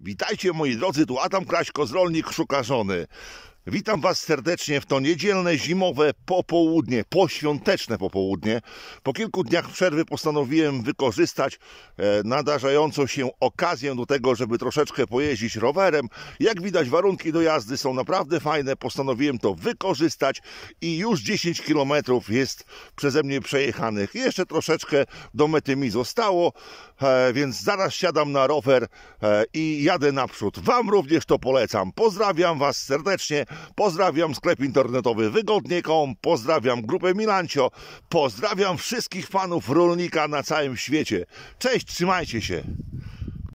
Witajcie moi drodzy, tu Adam Kraśko z Rolnik Szuka Żony. Witam Was serdecznie w to niedzielne, zimowe popołudnie, poświąteczne popołudnie. Po kilku dniach przerwy postanowiłem wykorzystać e, nadarzającą się okazję do tego, żeby troszeczkę pojeździć rowerem. Jak widać, warunki do jazdy są naprawdę fajne, postanowiłem to wykorzystać i już 10 km jest przeze mnie przejechanych. Jeszcze troszeczkę do mety mi zostało, e, więc zaraz siadam na rower e, i jadę naprzód. Wam również to polecam. Pozdrawiam Was serdecznie Pozdrawiam sklep internetowy Wygodnie.com, pozdrawiam grupę Milancio, pozdrawiam wszystkich panów rolnika na całym świecie. Cześć, trzymajcie się!